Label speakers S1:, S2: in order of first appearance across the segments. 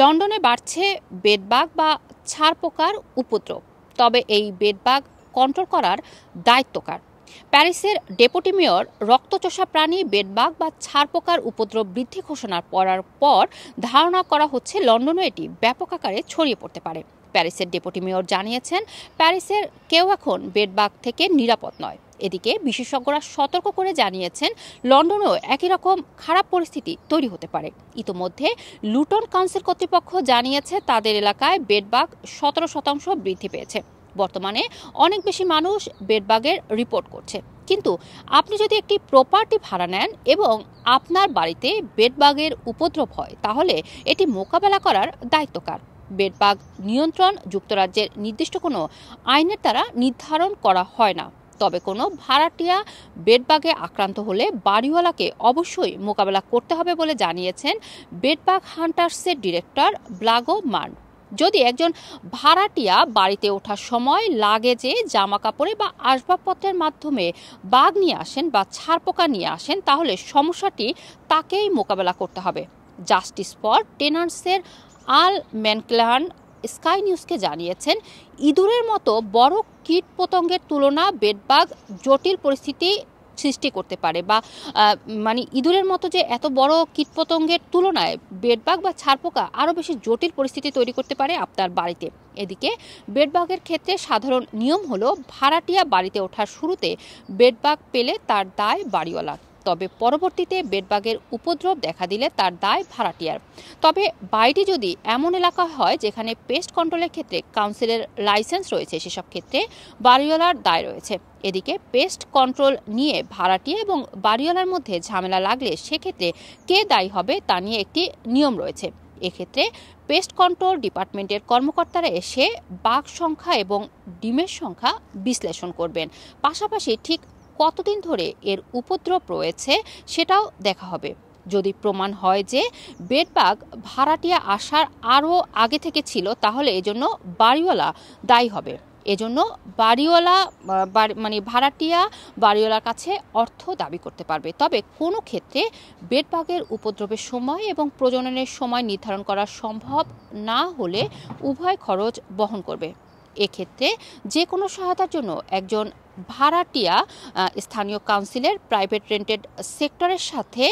S1: লন্ডনে বাড়ছে বেডবাগ বা পোকার উপদ্রব তবে এই বেডবাগ কন্ট্রোল করার দায়িত্বকার প্যারিসের ডেপুটি মেয়র রক্তচোষা প্রাণী বেডবাগ বা ছারপোকার উপদ্রব বৃদ্ধি ঘোষণা করার পর ধারণা করা হচ্ছে লন্ডনও এটি ব্যাপক আকারে ছড়িয়ে পড়তে পারে প্যারিসের ডেপুটি মেয়র জানিয়েছেন প্যারিসের কেউ এখন বেডবাগ থেকে নিরাপদ নয় এদিকে বিশেষজ্ঞরা সতর্ক করে জানিয়েছেন লন্ডনেও একই রকম খারাপ পরিস্থিতি তৈরি হতে পারে ইতোমধ্যে লুটন কাউন্সিল কর্তৃপক্ষ জানিয়েছে তাদের এলাকায় বেডবাগ সতেরো শতাংশ বৃদ্ধি পেয়েছে বর্তমানে অনেক বেশি মানুষ বেডবাগের রিপোর্ট করছে কিন্তু আপনি যদি একটি প্রপার্টি ভাড়া নেন এবং আপনার বাড়িতে বেডবাগের উপদ্রব হয় তাহলে এটি মোকাবেলা করার দায়িত্বকার বেডবাগ নিয়ন্ত্রণ যুক্তরাজ্যের নির্দিষ্ট কোনো আইনের দ্বারা নির্ধারণ করা হয় না তবে কোনো ভাড়াটিয়া বেডবাগে আক্রান্ত হলে বাড়িওয়ালাকে অবশ্যই মোকাবেলা করতে হবে বলে জানিয়েছেন বেডবাগ হান্টার্সের ডিরেক্টর ব্লাগো মান যদি একজন ভাড়াটিয়া বাড়িতে ওঠার সময় লাগেজে জামা কাপড়ে বা আসবাবপত্রের মাধ্যমে বাঘ নিয়ে আসেন বা ছারপোকা নিয়ে আসেন তাহলে সমস্যাটি তাকেই মোকাবেলা করতে হবে জাস্টিস ফর টেনার্সের আল ম্যানক্লান স্কাই নিউজকে জানিয়েছেন ইঁদুরের মতো বড় কীট পতঙ্গের তুলনা বেডবাগ জটিল পরিস্থিতি সৃষ্টি করতে পারে বা মানে ইঁদুরের মতো যে এত বড় কীটপতঙ্গের তুলনায় বেডবাগ বা ছারপোকা আরও বেশি জটিল পরিস্থিতি তৈরি করতে পারে আপনার বাড়িতে এদিকে বেডবাগের ক্ষেত্রে সাধারণ নিয়ম হলো ভাড়াটিয়া বাড়িতে ওঠার শুরুতে বেডবাগ পেলে তার দায় বাড়িওয়ালা তবে পরবর্তীতে বেডবাগের উপদ্রব দেখা দিলে তার দায় ভাড়াটিয়ার তবে বাড়িটি যদি এমন এলাকা হয় যেখানে পেস্ট কন্ট্রোলের ক্ষেত্রে কাউন্সিলের লাইসেন্স রয়েছে সেসব ক্ষেত্রে বাড়িওয়ালার দায় রয়েছে এদিকে পেস্ট কন্ট্রোল নিয়ে ভাড়াটিয়া এবং বাড়িওয়ালার মধ্যে ঝামেলা লাগলে সেক্ষেত্রে কে দায়ী হবে তা নিয়ে একটি নিয়ম রয়েছে এক্ষেত্রে পেস্ট কন্ট্রোল ডিপার্টমেন্টের কর্মকর্তারা এসে বাঘ সংখ্যা এবং ডিমের সংখ্যা বিশ্লেষণ করবেন পাশাপাশি ঠিক কতদিন ধরে এর উপদ্রব রয়েছে সেটাও দেখা হবে যদি প্রমাণ হয় যে বেডবাগ ভাড়াটিয়া আসার আরও আগে থেকে ছিল তাহলে এজন্য বাড়িওয়ালা দায়ী হবে এজন্য বাড়িওয়ালা মানে ভাড়াটিয়া বাড়িওয়ালার কাছে অর্থ দাবি করতে পারবে তবে কোনো ক্ষেত্রে বেডবাগের উপদ্রবের সময় এবং প্রজননের সময় নির্ধারণ করা সম্ভব না হলে উভয় খরচ বহন করবে এক্ষেত্রে যে কোনো সহায়তার জন্য একজন ভাড়াটিয়া স্থানীয় কাউন্সিলের প্রাইভেট রেন্টেড সেক্টরের সাথে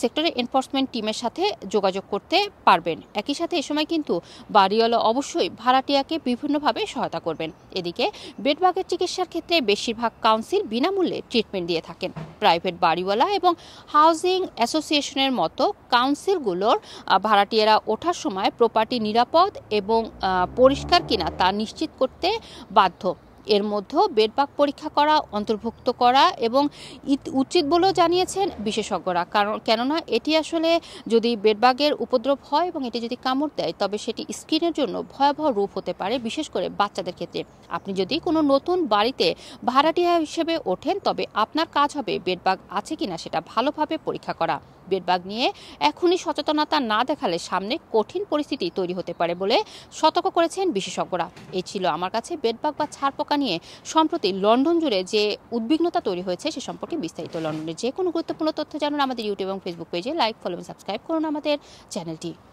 S1: সেক্টরের এনফোর্সমেন্ট টিমের সাথে যোগাযোগ করতে পারবেন একই সাথে এ সময় কিন্তু বাড়িওয়ালা অবশ্যই ভাড়াটিয়াকে বিভিন্নভাবে সহায়তা করবেন এদিকে বেডবাগের চিকিৎসার ক্ষেত্রে বেশিরভাগ কাউন্সিল বিনামূল্যে ট্রিটমেন্ট দিয়ে থাকেন প্রাইভেট বাড়িওয়ালা এবং হাউজিং অ্যাসোসিয়েশনের মতো কাউন্সিলগুলোর ভাড়াটিয়ারা ওঠার সময় প্রপার্টি নিরাপদ এবং পরিষ্কার কিনা তা নিশ্চিত করতে বাধ্য এর মধ্যেও বেডবাগ পরীক্ষা করা অন্তর্ভুক্ত করা এবং উচিত বলেও জানিয়েছেন বিশেষজ্ঞরা কারণ কেননা এটি আসলে যদি বেডবাগের উপদ্রব হয় এবং এটি যদি কামড় দেয় তবে সেটি স্কিনের জন্য ভয়াবহ রূপ হতে পারে বিশেষ করে বাচ্চাদের ক্ষেত্রে আপনি যদি কোনো নতুন বাড়িতে ভাড়াটিয়া হিসেবে ওঠেন তবে আপনার কাজ হবে বেডবাগ আছে কিনা সেটা ভালোভাবে পরীক্ষা করা বেডবাগ নিয়ে এখনই সচেতনতা না দেখালে সামনে কঠিন পরিস্থিতি তৈরি হতে পারে বলে সতর্ক করেছেন বিশেষজ্ঞরা এই ছিল আমার কাছে বেডবাগ বা ছাড়পোকা নিয়ে সম্প্রতি লন্ডন জুড়ে যে উদ্বিগ্নতা তৈরি হয়েছে সে সম্পর্কে বিস্তারিত লন্ডনের যে কোনো গুরুত্বপূর্ণ তথ্য জানুন আমাদের ইউটিউব এবং ফেসবুক পেজে লাইক ফলো এবং সাবস্ক্রাইব করুন আমাদের চ্যানেলটি